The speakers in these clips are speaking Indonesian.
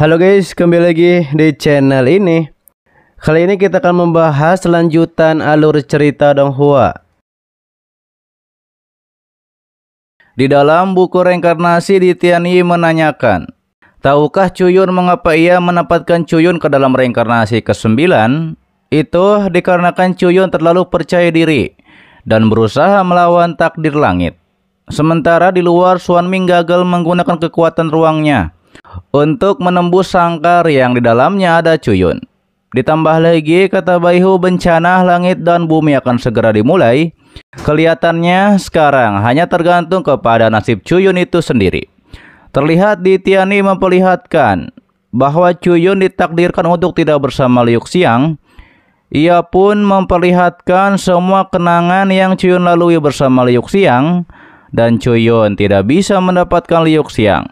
Halo guys, kembali lagi di channel ini. Kali ini kita akan membahas lanjutan alur cerita Donghua. Di dalam buku reinkarnasi di Tianyi menanyakan, Tahukah Cuyun mengapa ia menempatkan Cuyun ke dalam reinkarnasi ke-9? Itu dikarenakan Cuyun terlalu percaya diri dan berusaha melawan takdir langit. Sementara di luar Suan Ming gagal menggunakan kekuatan ruangnya untuk menembus sangkar yang di dalamnya ada cuyun. Ditambah lagi kata Baihu bencana langit dan bumi akan segera dimulai. Kelihatannya sekarang hanya tergantung kepada nasib cuyun itu sendiri. Terlihat di Tiani memperlihatkan bahwa Cuyun ditakdirkan untuk tidak bersama Liuk Siang. Ia pun memperlihatkan semua kenangan yang Cuyun lalui bersama Liuk Siang dan Cuyun tidak bisa mendapatkan Liuk Siang.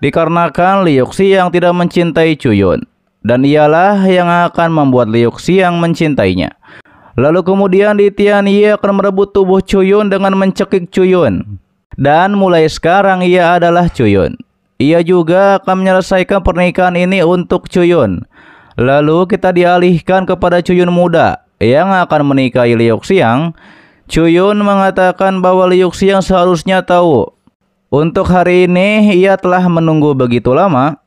Dikarenakan Liuk Siang tidak mencintai Cuyun dan ialah yang akan membuat Liuk Siang mencintainya. Lalu kemudian di Tian Ye akan merebut tubuh Cuyun dengan mencekik Cuyun. Dan mulai sekarang ia adalah Cuyun. Ia juga akan menyelesaikan pernikahan ini untuk Cuyun. Lalu kita dialihkan kepada Cuyun muda yang akan menikahi Liuk Siang. Cuyun mengatakan bahwa Liuk Siang seharusnya tahu untuk hari ini ia telah menunggu begitu lama.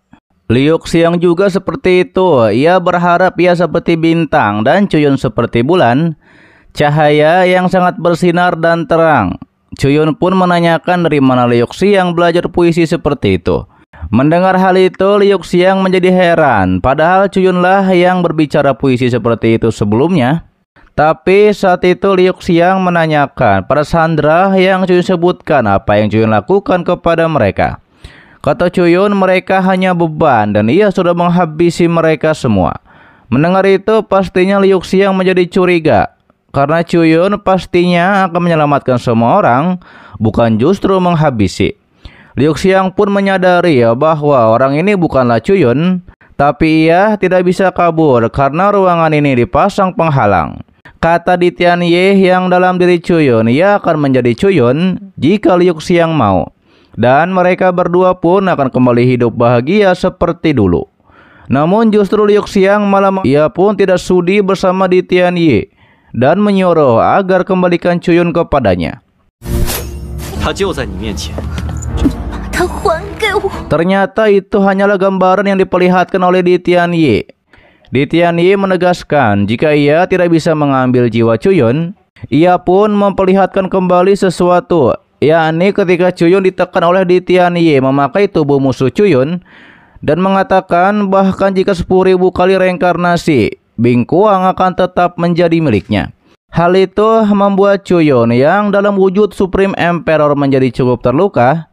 Liuk Siang juga seperti itu. Ia berharap ia seperti bintang dan Cuyun seperti bulan. Cahaya yang sangat bersinar dan terang. Cuyun pun menanyakan dari mana Liuk Siang belajar puisi seperti itu. Mendengar hal itu, Liuk Siang menjadi heran. Padahal Cuyunlah yang berbicara puisi seperti itu sebelumnya. Tapi saat itu Liuk Xiang menanyakan pada Sandra yang Cuyun sebutkan apa yang Cuyun lakukan kepada mereka. Kata Cuyun mereka hanya beban dan ia sudah menghabisi mereka semua. Mendengar itu pastinya Liuk Xiang menjadi curiga karena Cuyun pastinya akan menyelamatkan semua orang bukan justru menghabisi. Liuk Xiang pun menyadari ya bahwa orang ini bukanlah Cuyun tapi ia tidak bisa kabur karena ruangan ini dipasang penghalang. Kata Ditian Ye yang dalam diri Cuyun, ia akan menjadi Cuyun jika Liuk Siang mau. Dan mereka berdua pun akan kembali hidup bahagia seperti dulu. Namun justru Liuk Siang malam ia pun tidak sudi bersama Ditian Ye dan menyuruh agar kembalikan Cuyun kepadanya. Ternyata itu hanyalah gambaran yang diperlihatkan oleh Ditian Ye Ditian Yi menegaskan jika ia tidak bisa mengambil jiwa Cuyun, ia pun memperlihatkan kembali sesuatu, yakni ketika Cuyun ditekan oleh Ditian Yi memakai tubuh musuh Cuyun dan mengatakan bahkan jika 10.000 kali reinkarnasi, Bingkuang akan tetap menjadi miliknya. Hal itu membuat Cuyun yang dalam wujud Supreme Emperor menjadi cukup terluka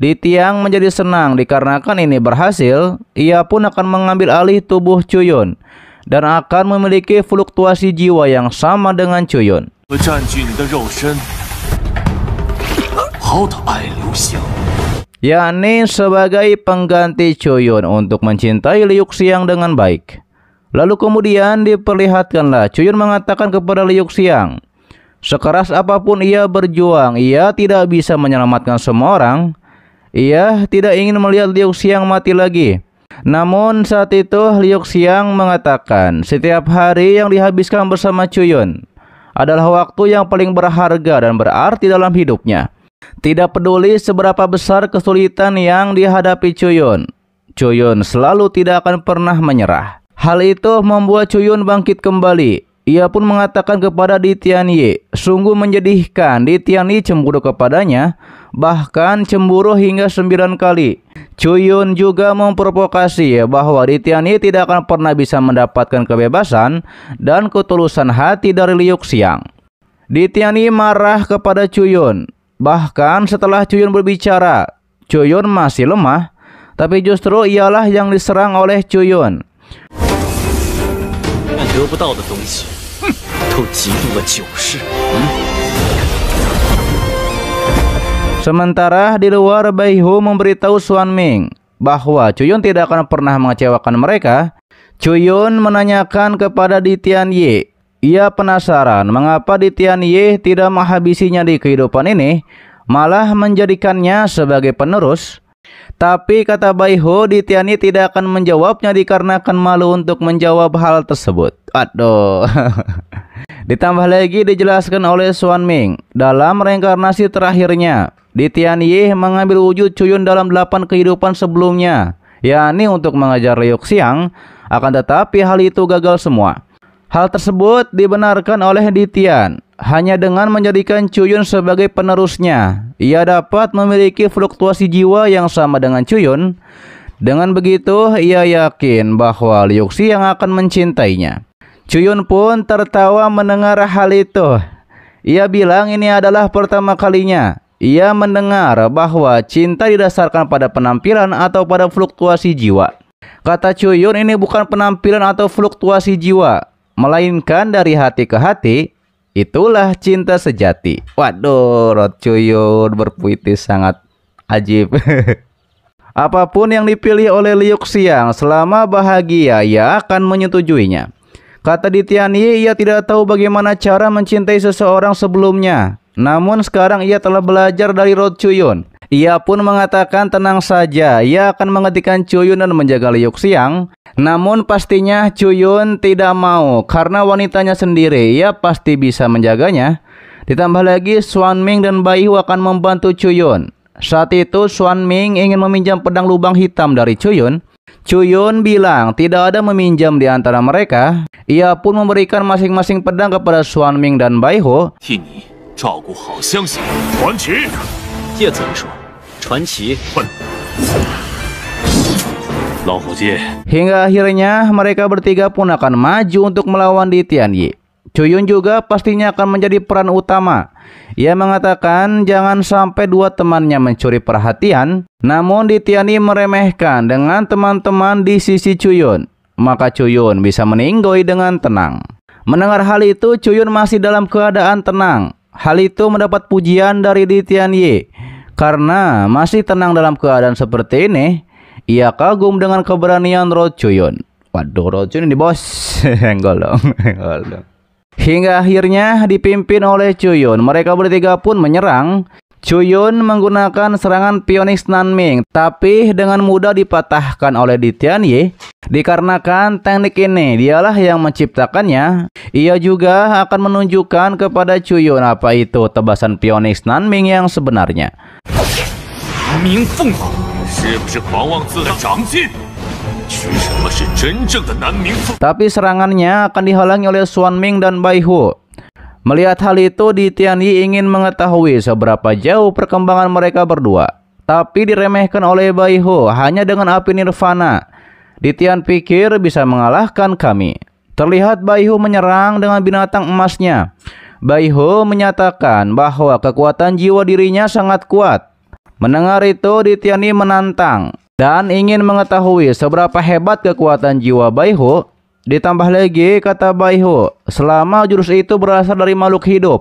di tiang menjadi senang dikarenakan ini berhasil, ia pun akan mengambil alih tubuh Cuyun dan akan memiliki fluktuasi jiwa yang sama dengan Cuyun. yakni sebagai pengganti Cuyun untuk mencintai Liu Xiang dengan baik. Lalu kemudian diperlihatkanlah Cuyun mengatakan kepada Liu Xiang, sekeras apapun ia berjuang, ia tidak bisa menyelamatkan semua orang, ia tidak ingin melihat Liu Xiang mati lagi. Namun saat itu Liu Xiang mengatakan setiap hari yang dihabiskan bersama Cuyun adalah waktu yang paling berharga dan berarti dalam hidupnya. Tidak peduli seberapa besar kesulitan yang dihadapi Cuyun, Cuyun selalu tidak akan pernah menyerah. Hal itu membuat Cuyun bangkit kembali ia pun mengatakan kepada Ye, sungguh menjedihkan Ye cemburu kepadanya, bahkan cemburu hingga sembilan kali. Chuyun juga memprovokasi bahwa Ye tidak akan pernah bisa mendapatkan kebebasan dan ketulusan hati dari Liu Xiang. Ditian Ye marah kepada Chuyun, bahkan setelah Chuyun berbicara, Chuyun masih lemah, tapi justru ialah yang diserang oleh Chuyun. Sementara di luar Baihu memberitahu Suan Ming bahwa Cuyun tidak akan pernah mengecewakan mereka. Cuyun menanyakan kepada Ditian Ye. Ia penasaran mengapa Ditian Ye tidak menghabisinya di kehidupan ini, malah menjadikannya sebagai penerus. Tapi kata Baiho, Ditiani tidak akan menjawabnya dikarenakan malu untuk menjawab hal tersebut. Aduh. Ditambah lagi dijelaskan oleh Suan Ming, dalam reinkarnasi terakhirnya, Ditian Ye mengambil wujud Cuyun dalam delapan kehidupan sebelumnya, yakni untuk mengajar Ryuk Siang, akan tetapi hal itu gagal semua. Hal tersebut dibenarkan oleh Ditian hanya dengan menjadikan Cuyun sebagai penerusnya. Ia dapat memiliki fluktuasi jiwa yang sama dengan Cuyun. Dengan begitu, ia yakin bahwa Liuxi yang akan mencintainya. Cuyun pun tertawa mendengar hal itu. Ia bilang ini adalah pertama kalinya ia mendengar bahwa cinta didasarkan pada penampilan atau pada fluktuasi jiwa. Kata Cuyun ini bukan penampilan atau fluktuasi jiwa, melainkan dari hati ke hati, itulah cinta sejati. Waduh, Rod Cuyun berpuitis sangat ajib. Apapun yang dipilih oleh Liuk Siang selama bahagia, ia akan menyetujuinya. Kata Ditiani, ia tidak tahu bagaimana cara mencintai seseorang sebelumnya. Namun sekarang ia telah belajar dari Rod Cuyun. Ia pun mengatakan tenang saja, ia akan menghentikan Cuyun dan menjaga Liuk Siang. Namun pastinya Cuyun tidak mau karena wanitanya sendiri, ia pasti bisa menjaganya. Ditambah lagi Xuan Ming dan Bai Hu akan membantu Cuyun. Saat itu Xuan Ming ingin meminjam pedang lubang hitam dari Cuyun. Cuyun bilang tidak ada meminjam di antara mereka. Ia pun memberikan masing-masing pedang kepada Xuan Ming dan Bai Ho. Hingga akhirnya mereka bertiga pun akan maju untuk melawan di Tianyi. Cuyun juga pastinya akan menjadi peran utama. Ia mengatakan jangan sampai dua temannya mencuri perhatian. Namun di Tianyi meremehkan dengan teman-teman di sisi Cuyun. Maka Cuyun bisa meninggoy dengan tenang. Mendengar hal itu, Cuyun masih dalam keadaan tenang. Hal itu mendapat pujian dari Ditian Tianyi. Karena masih tenang dalam keadaan seperti ini, ia kagum dengan keberanian Rochoyon. Waduh, Rochoyon ini bos. golong, Hingga akhirnya dipimpin oleh Cuyun, mereka bertiga pun menyerang Chuyun menggunakan serangan pionik Nanming, tapi dengan mudah dipatahkan oleh Di Ye. Dikarenakan teknik ini dialah yang menciptakannya, ia juga akan menunjukkan kepada Chuyun apa itu tebasan pionik Nanming yang sebenarnya. Kan tapi serangannya akan dihalangi oleh Swan Ming dan Bai Hu. Melihat hal itu, Di Tianyi ingin mengetahui seberapa jauh perkembangan mereka berdua. Tapi diremehkan oleh Bai Ho hanya dengan api nirvana. Di Tian pikir bisa mengalahkan kami. Terlihat Bai Ho menyerang dengan binatang emasnya. Bai Ho menyatakan bahwa kekuatan jiwa dirinya sangat kuat. Mendengar itu, Di Tianyi menantang dan ingin mengetahui seberapa hebat kekuatan jiwa Bai Ho. Ditambah lagi kata Baihu, selama jurus itu berasal dari makhluk hidup,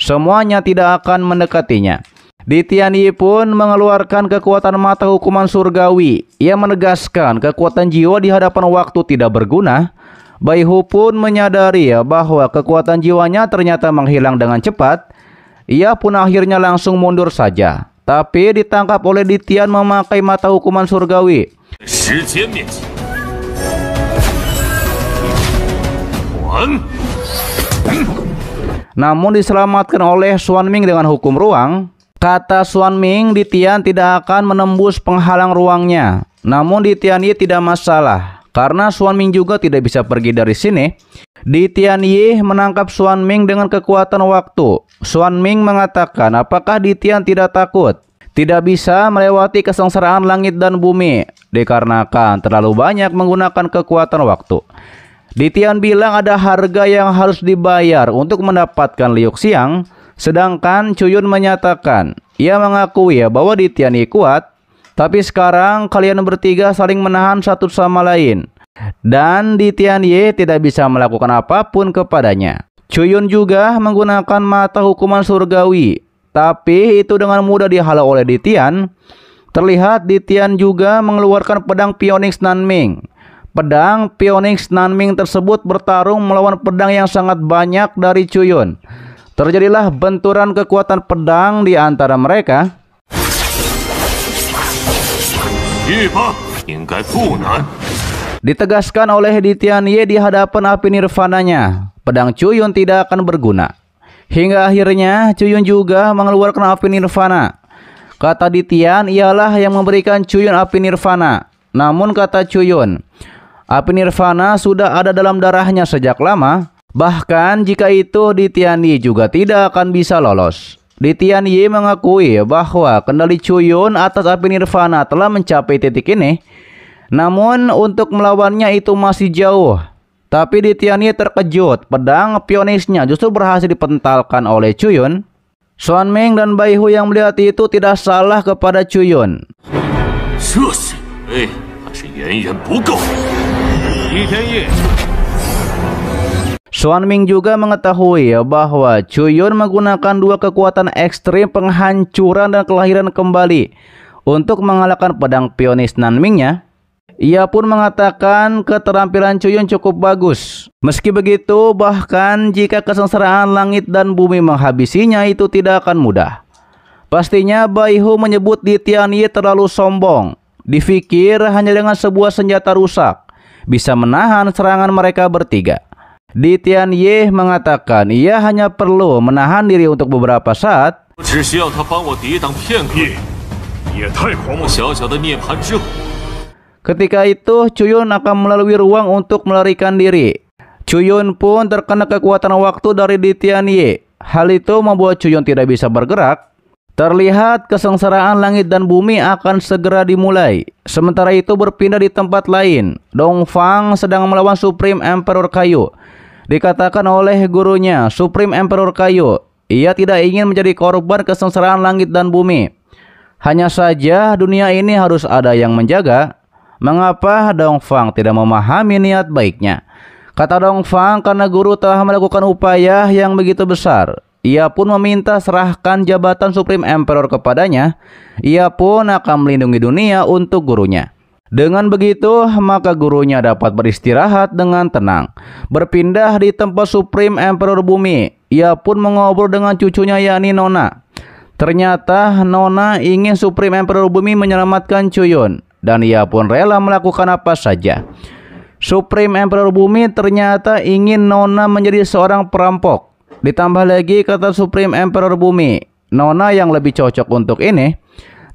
semuanya tidak akan mendekatinya. Ditiani pun mengeluarkan kekuatan mata hukuman surgawi. Ia menegaskan kekuatan jiwa di hadapan waktu tidak berguna. Baihu pun menyadari bahwa kekuatan jiwanya ternyata menghilang dengan cepat. Ia pun akhirnya langsung mundur saja. Tapi ditangkap oleh Ditian memakai mata hukuman surgawi. Namun diselamatkan oleh Xuan Ming dengan hukum ruang, kata Xuan Ming Ditian tidak akan menembus penghalang ruangnya. Namun Ditian Yi tidak masalah, karena Xuan Ming juga tidak bisa pergi dari sini. Ditian Yi menangkap Xuan Ming dengan kekuatan waktu. Xuan Ming mengatakan, apakah Ditian tidak takut? tidak bisa melewati kesengsaraan langit dan bumi dikarenakan terlalu banyak menggunakan kekuatan waktu. Ditian bilang ada harga yang harus dibayar untuk mendapatkan Liuk Siang, sedangkan Cuyun menyatakan ia mengakui ya bahwa Ditian kuat, tapi sekarang kalian bertiga saling menahan satu sama lain. Dan Ditian Ye tidak bisa melakukan apapun kepadanya. Cuyun juga menggunakan mata hukuman surgawi, tapi itu dengan mudah dihalau oleh Ditian. Terlihat Ditian juga mengeluarkan pedang Pionix Nanming Pedang Pionix Nanming tersebut bertarung melawan pedang yang sangat banyak dari Cuyun. Terjadilah benturan kekuatan pedang di antara mereka. Ditegaskan oleh Ditian Ye di hadapan api nirvananya, pedang Cuyun tidak akan berguna. Hingga akhirnya Cuyun juga mengeluarkan api nirvana. Kata Ditian ialah yang memberikan Cuyun api nirvana. Namun kata Cuyun, Api nirvana sudah ada dalam darahnya sejak lama. Bahkan jika itu di Tianyi juga tidak akan bisa lolos. Di Tianyi mengakui bahwa kendali Chuyun atas api nirvana telah mencapai titik ini. Namun untuk melawannya itu masih jauh. Tapi di Tianyi terkejut, pedang pionisnya justru berhasil dipentalkan oleh Chuyun. Suan Ming dan Bai Hu yang melihat itu tidak salah kepada Chuyun. Eh, 一天夜。Swan Ming juga mengetahui ya bahwa Chuyun menggunakan dua kekuatan ekstrim penghancuran dan kelahiran kembali untuk mengalahkan pedang pionis Nanmingnya. Ia pun mengatakan keterampilan Chuyun cukup bagus. Meski begitu, bahkan jika kesengsaraan langit dan bumi menghabisinya itu tidak akan mudah. Pastinya Baihu menyebut Di Tianyi terlalu sombong. Difikir hanya dengan sebuah senjata rusak bisa menahan serangan mereka bertiga. Di Tian Ye mengatakan ia hanya perlu menahan diri untuk beberapa saat. Ketika itu, Chuyun akan melalui ruang untuk melarikan diri. Chuyun pun terkena kekuatan waktu dari Ditian Ye. Hal itu membuat Chuyun tidak bisa bergerak Terlihat kesengsaraan langit dan bumi akan segera dimulai. Sementara itu berpindah di tempat lain. Dongfang sedang melawan Supreme Emperor Kayu. Dikatakan oleh gurunya, Supreme Emperor Kayu, ia tidak ingin menjadi korban kesengsaraan langit dan bumi. Hanya saja dunia ini harus ada yang menjaga. Mengapa Dongfang tidak memahami niat baiknya? Kata Dongfang karena guru telah melakukan upaya yang begitu besar ia pun meminta serahkan jabatan Supreme Emperor kepadanya. Ia pun akan melindungi dunia untuk gurunya. Dengan begitu, maka gurunya dapat beristirahat dengan tenang. Berpindah di tempat Supreme Emperor Bumi, ia pun mengobrol dengan cucunya yakni Nona. Ternyata Nona ingin Supreme Emperor Bumi menyelamatkan Cuyun dan ia pun rela melakukan apa saja. Supreme Emperor Bumi ternyata ingin Nona menjadi seorang perampok Ditambah lagi kata Supreme Emperor Bumi, Nona yang lebih cocok untuk ini.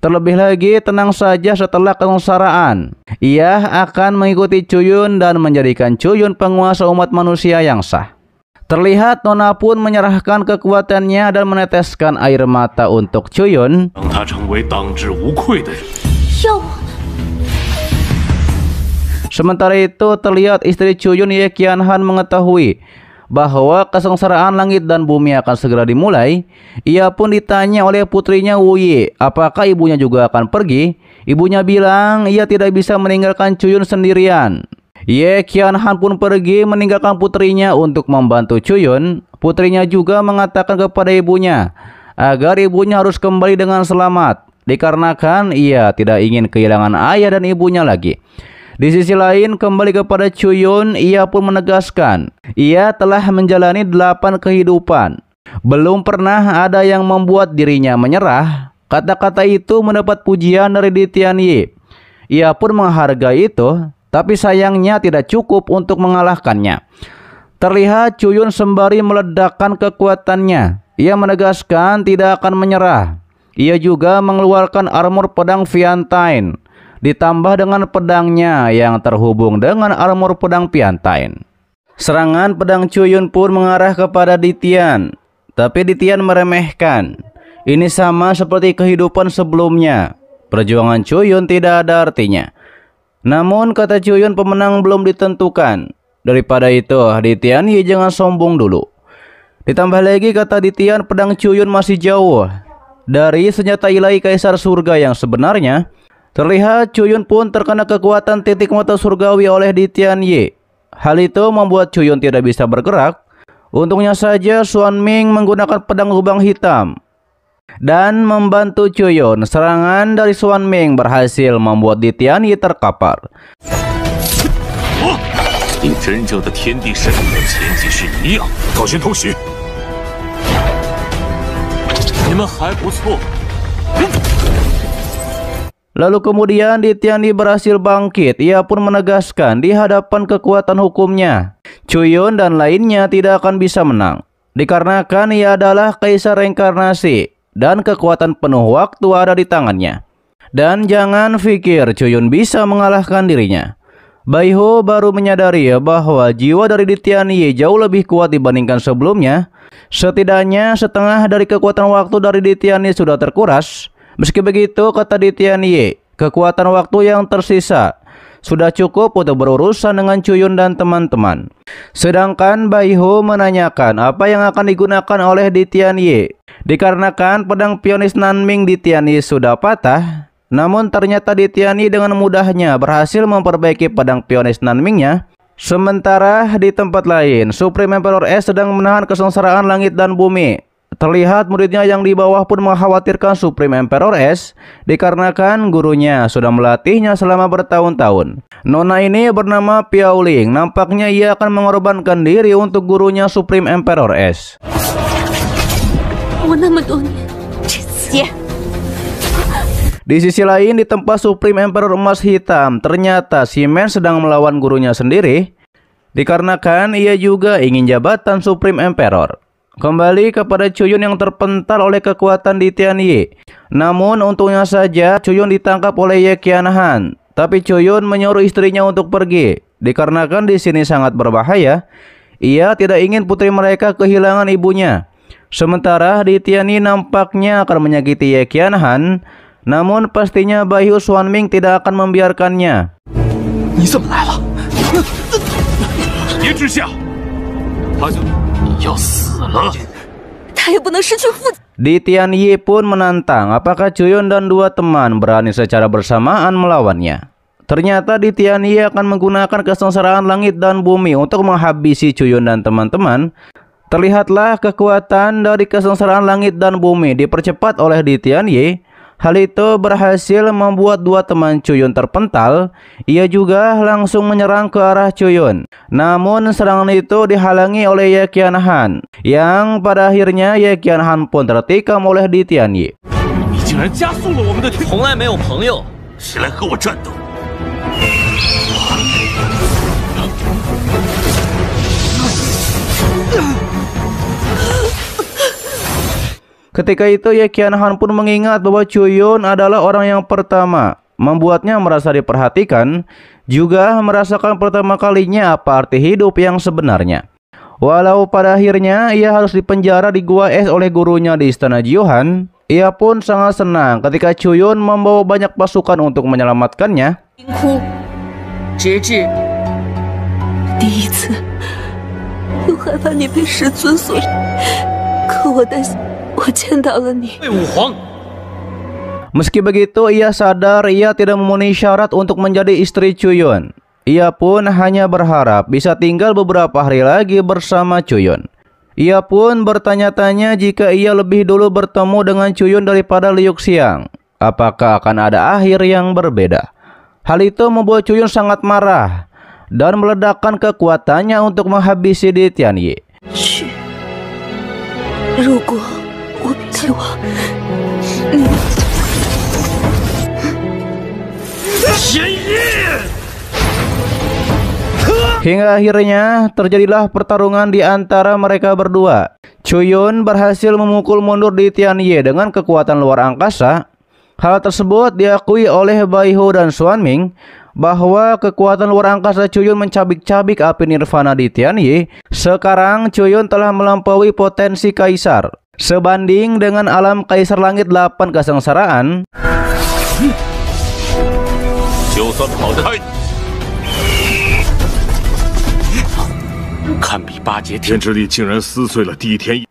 Terlebih lagi tenang saja setelah kesengsaraan. Ia akan mengikuti Cuyun dan menjadikan Cuyun penguasa umat manusia yang sah. Terlihat Nona pun menyerahkan kekuatannya dan meneteskan air mata untuk Cuyun. Sementara itu terlihat istri Cuyun Ye Qianhan mengetahui bahwa kesengsaraan langit dan bumi akan segera dimulai, ia pun ditanya oleh putrinya Wuyi, apakah ibunya juga akan pergi? Ibunya bilang ia tidak bisa meninggalkan Cuyun sendirian. Ye Qianhan Han pun pergi meninggalkan putrinya untuk membantu Cuyun. Putrinya juga mengatakan kepada ibunya agar ibunya harus kembali dengan selamat dikarenakan ia tidak ingin kehilangan ayah dan ibunya lagi. Di sisi lain, kembali kepada Chuyun, ia pun menegaskan, ia telah menjalani delapan kehidupan. Belum pernah ada yang membuat dirinya menyerah. Kata-kata itu mendapat pujian dari Ditian Yip. Ia pun menghargai itu, tapi sayangnya tidak cukup untuk mengalahkannya. Terlihat Chuyun sembari meledakkan kekuatannya. Ia menegaskan tidak akan menyerah. Ia juga mengeluarkan armor pedang Viantine ditambah dengan pedangnya yang terhubung dengan armor pedang Piantain. Serangan pedang Cuyun pun mengarah kepada Ditian, tapi Ditian meremehkan. Ini sama seperti kehidupan sebelumnya. Perjuangan Cuyun tidak ada artinya. Namun kata Cuyun pemenang belum ditentukan. Daripada itu, Ditian ya jangan sombong dulu. Ditambah lagi kata Ditian pedang Cuyun masih jauh dari senjata ilahi Kaisar Surga yang sebenarnya Terlihat Cuyun pun terkena kekuatan titik mata surgawi oleh Ditian Ye. Hal itu membuat Cuyun tidak bisa bergerak. Untungnya saja Xuan Ming menggunakan pedang lubang hitam dan membantu Cuyun. Serangan dari Xuan Ming berhasil membuat Ditian Ye terkapar. Oh, Lalu kemudian Ditiani berhasil bangkit. Ia pun menegaskan di hadapan kekuatan hukumnya. Chuyun dan lainnya tidak akan bisa menang. Dikarenakan ia adalah kaisar reinkarnasi dan kekuatan penuh waktu ada di tangannya. Dan jangan pikir Chuyun bisa mengalahkan dirinya. Ho baru menyadari bahwa jiwa dari Ditian jauh lebih kuat dibandingkan sebelumnya. Setidaknya setengah dari kekuatan waktu dari Ditian sudah terkuras. Meski begitu, kata Ditian Ye, kekuatan waktu yang tersisa sudah cukup untuk berurusan dengan Cuyun dan teman-teman. Sedangkan Baiho menanyakan apa yang akan digunakan oleh Ditian Ye. Dikarenakan pedang pionis Nanming Ditian Ye sudah patah, namun ternyata Ditian Ye dengan mudahnya berhasil memperbaiki pedang pionis Nanmingnya Sementara di tempat lain, Supreme Emperor S sedang menahan kesengsaraan langit dan bumi. Terlihat muridnya yang di bawah pun mengkhawatirkan Supreme Emperor S dikarenakan gurunya sudah melatihnya selama bertahun-tahun. Nona ini bernama Piaoling, nampaknya ia akan mengorbankan diri untuk gurunya Supreme Emperor S. Di sisi lain, di tempat Supreme Emperor Emas Hitam, ternyata Si Men sedang melawan gurunya sendiri dikarenakan ia juga ingin jabatan Supreme Emperor. Kembali kepada Chuyun yang terpental oleh kekuatan di Tianyi. Namun untungnya saja Chuyun ditangkap oleh Ye Qianhan. Tapi Chuyun menyuruh istrinya untuk pergi. Dikarenakan di sini sangat berbahaya, ia tidak ingin putri mereka kehilangan ibunya. Sementara di Tianyi nampaknya akan menyakiti Ye Qianhan. Namun pastinya Bai Baihu Xuanming tidak akan membiarkannya. 要死了。Di Tian Yi pun menantang apakah Cuyun dan dua teman berani secara bersamaan melawannya. Ternyata di Tian Yi akan menggunakan kesengsaraan langit dan bumi untuk menghabisi Cuyun dan teman-teman. Terlihatlah kekuatan dari kesengsaraan langit dan bumi dipercepat oleh di Tian Yi Hal itu berhasil membuat dua teman Cuyun terpental. Ia juga langsung menyerang ke arah Cuyun. Namun serangan itu dihalangi oleh Ye Qianhan Han, yang pada akhirnya Ye Qianhan Han pun tertikam oleh Di Tianyi. Kamu Ketika itu Ye ya, Qianhan pun mengingat bahwa Chuyun adalah orang yang pertama membuatnya merasa diperhatikan, juga merasakan pertama kalinya apa arti hidup yang sebenarnya. Walau pada akhirnya ia harus dipenjara di gua es oleh gurunya di istana Johan, ia pun sangat senang ketika Chuyun membawa banyak pasukan untuk menyelamatkannya. Meski begitu, ia sadar ia tidak memenuhi syarat untuk menjadi istri Chuyun. Ia pun hanya berharap bisa tinggal beberapa hari lagi bersama Chuyun. Ia pun bertanya-tanya jika ia lebih dulu bertemu dengan Chuyun daripada Liuk Siang. Apakah akan ada akhir yang berbeda? Hal itu membuat Chuyun sangat marah dan meledakkan kekuatannya untuk menghabisi Di Tianyi. Hingga akhirnya terjadilah pertarungan di antara mereka berdua. Chuyun berhasil memukul mundur di Tian Ye dengan kekuatan luar angkasa. Hal tersebut diakui oleh Bai Hu dan Ming bahwa kekuatan luar angkasa Chuyun mencabik-cabik api Nirvana di Tian Ye. Sekarang Chuyun telah melampaui potensi kaisar. Sebanding dengan alam Kaisar Langit 8 Kesengsaraan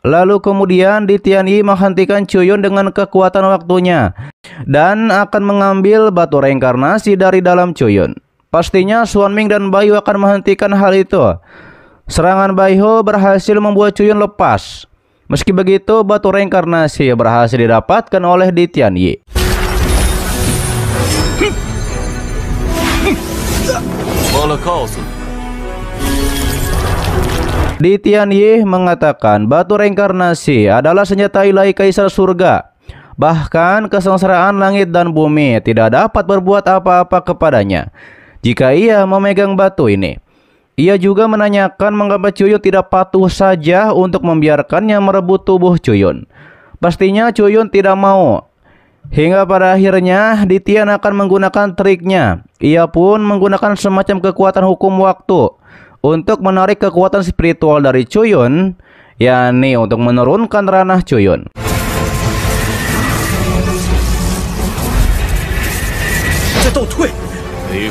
Lalu kemudian di Tianyi menghentikan Chuyun dengan kekuatan waktunya Dan akan mengambil batu reinkarnasi dari dalam Chuyun. Pastinya Suanming dan Bayu akan menghentikan hal itu Serangan Baiho berhasil membuat Chuyun lepas Meski begitu, batu reinkarnasi berhasil didapatkan oleh Ditian Yi. Di Tian Yi mengatakan batu reinkarnasi adalah senjata ilahi kaisar surga. Bahkan kesengsaraan langit dan bumi tidak dapat berbuat apa-apa kepadanya jika ia memegang batu ini. Ia juga menanyakan mengapa Cuyun tidak patuh saja untuk membiarkannya merebut tubuh Cuyun. Pastinya Cuyun tidak mau. Hingga pada akhirnya Ditian akan menggunakan triknya. Ia pun menggunakan semacam kekuatan hukum waktu untuk menarik kekuatan spiritual dari Cuyun, yakni untuk menurunkan ranah Cuyun. Ini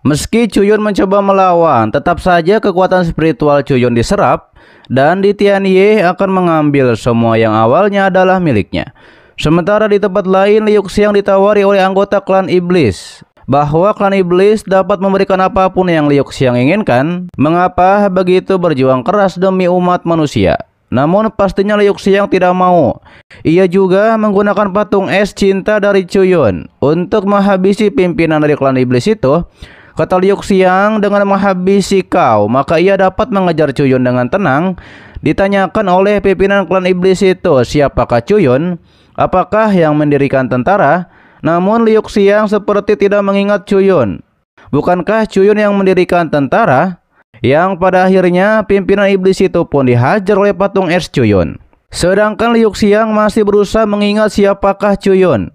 Meski Cuyun mencoba melawan, tetap saja kekuatan spiritual Cuyun diserap dan di Tianye akan mengambil semua yang awalnya adalah miliknya. Sementara di tempat lain, Liu Xiang ditawari oleh anggota klan iblis bahwa klan iblis dapat memberikan apapun yang Liu Xiang inginkan. Mengapa begitu berjuang keras demi umat manusia? Namun pastinya Liu Xiang tidak mau. Ia juga menggunakan patung es cinta dari Cuyun untuk menghabisi pimpinan dari klan iblis itu Kata Liuk Siang, dengan menghabisi kau, maka ia dapat mengejar Cuyun dengan tenang. Ditanyakan oleh pimpinan klan iblis itu, siapakah Cuyun? Apakah yang mendirikan tentara? Namun Liuk Siang seperti tidak mengingat Cuyun. Bukankah Cuyun yang mendirikan tentara? Yang pada akhirnya pimpinan iblis itu pun dihajar oleh patung es Cuyun. Sedangkan Liuk Siang masih berusaha mengingat siapakah Cuyun.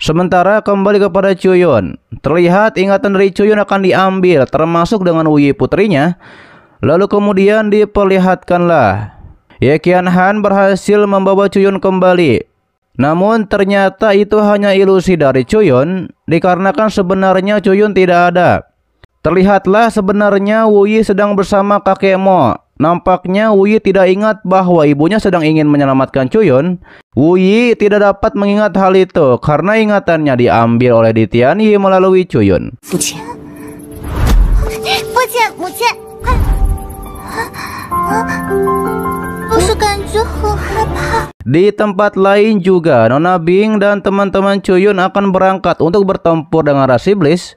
Sementara kembali kepada Chuyun, terlihat ingatan dari Chuyun akan diambil termasuk dengan Wuyi putrinya. Lalu kemudian diperlihatkanlah Ye Qian Han berhasil membawa Chuyun kembali. Namun ternyata itu hanya ilusi dari Chuyun dikarenakan sebenarnya Chuyun tidak ada. Terlihatlah sebenarnya Wuyi sedang bersama kakek Mo Nampaknya Wuyi tidak ingat bahwa ibunya sedang ingin menyelamatkan Cuyun. Wuyi tidak dapat mengingat hal itu karena ingatannya diambil oleh Ditian melalui Cuyun. Ah. Di tempat lain juga, Nona Bing dan teman-teman Cuyun akan berangkat untuk bertempur dengan ras iblis.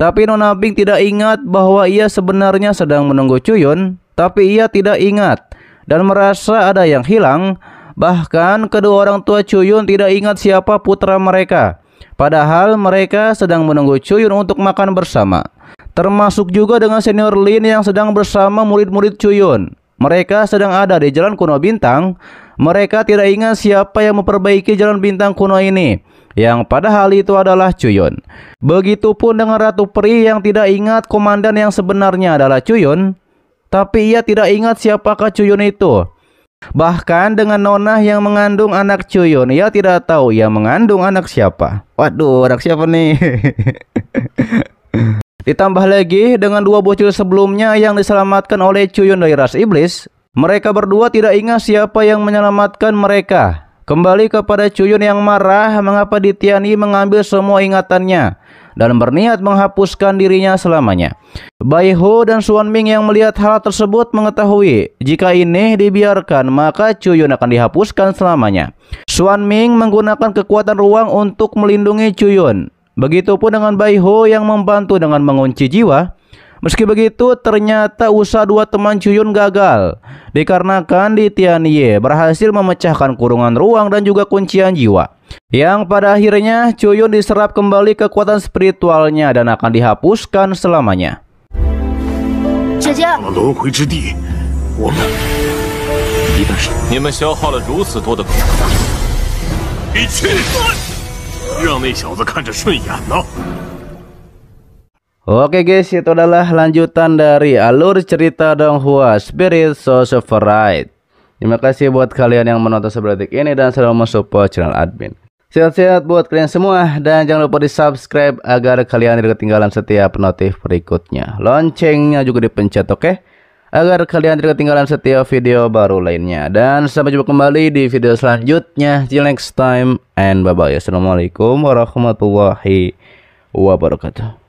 Tapi Nona Bing tidak ingat bahwa ia sebenarnya sedang menunggu Cuyun tapi ia tidak ingat dan merasa ada yang hilang. Bahkan kedua orang tua Cuyun tidak ingat siapa putra mereka. Padahal mereka sedang menunggu Cuyun untuk makan bersama. Termasuk juga dengan senior Lin yang sedang bersama murid-murid Cuyun. Mereka sedang ada di Jalan Kuno Bintang. Mereka tidak ingat siapa yang memperbaiki Jalan Bintang Kuno ini, yang padahal itu adalah Cuyun. Begitupun dengan Ratu Peri yang tidak ingat komandan yang sebenarnya adalah Cuyun. Tapi ia tidak ingat siapakah Cuyun itu. Bahkan dengan Nona yang mengandung anak Cuyun, ia tidak tahu ia mengandung anak siapa. Waduh, anak siapa nih? Ditambah lagi dengan dua bocil sebelumnya yang diselamatkan oleh Cuyun dari ras iblis, mereka berdua tidak ingat siapa yang menyelamatkan mereka. Kembali kepada Cuyun yang marah mengapa Ditiani mengambil semua ingatannya dan berniat menghapuskan dirinya selamanya. Bai Ho dan Suan Ming yang melihat hal tersebut mengetahui jika ini dibiarkan maka Cuyun akan dihapuskan selamanya. Suan Ming menggunakan kekuatan ruang untuk melindungi Cuyun. Begitupun dengan Bai Ho yang membantu dengan mengunci jiwa, Meski begitu, ternyata usaha dua teman Cuyun gagal. Dikarenakan di Tianye berhasil memecahkan kurungan ruang dan juga kuncian jiwa. Yang pada akhirnya Cuyun diserap kembali kekuatan spiritualnya dan akan dihapuskan selamanya. Jajah. Oke guys, itu adalah lanjutan dari alur cerita Donghua Spirit Source of Pride. Terima kasih buat kalian yang menonton seberetik ini dan selalu mensupport channel admin. Sehat-sehat buat kalian semua dan jangan lupa di subscribe agar kalian tidak ketinggalan setiap notif berikutnya. Loncengnya juga dipencet oke? Okay? Agar kalian tidak ketinggalan setiap video baru lainnya. Dan sampai jumpa kembali di video selanjutnya. See you next time and bye-bye. Assalamualaikum warahmatullahi wabarakatuh.